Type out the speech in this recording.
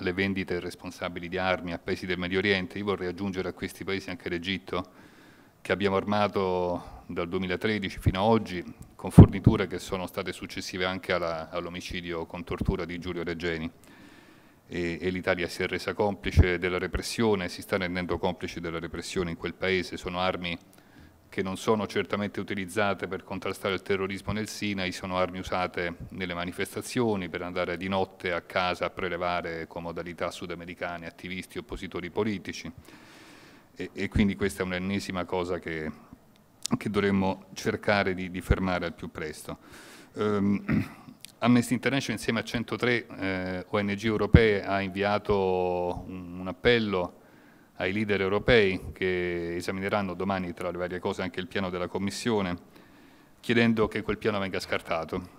alle vendite responsabili di armi a paesi del Medio Oriente, io vorrei aggiungere a questi paesi anche l'Egitto, che abbiamo armato dal 2013 fino ad oggi, con forniture che sono state successive anche all'omicidio all con tortura di Giulio Regeni. E, e l'Italia si è resa complice della repressione, si sta rendendo complice della repressione in quel paese, sono armi che non sono certamente utilizzate per contrastare il terrorismo nel Sinai, sono armi usate nelle manifestazioni per andare di notte a casa a prelevare con modalità sudamericane attivisti oppositori politici. E, e quindi questa è un'ennesima cosa che, che, dovremmo cercare di, di, fermare al più presto. Um, Amnesty International insieme a 103 eh, ONG europee ha inviato un, un appello ai leader europei che esamineranno domani tra le varie cose anche il piano della Commissione, chiedendo che quel piano venga scartato.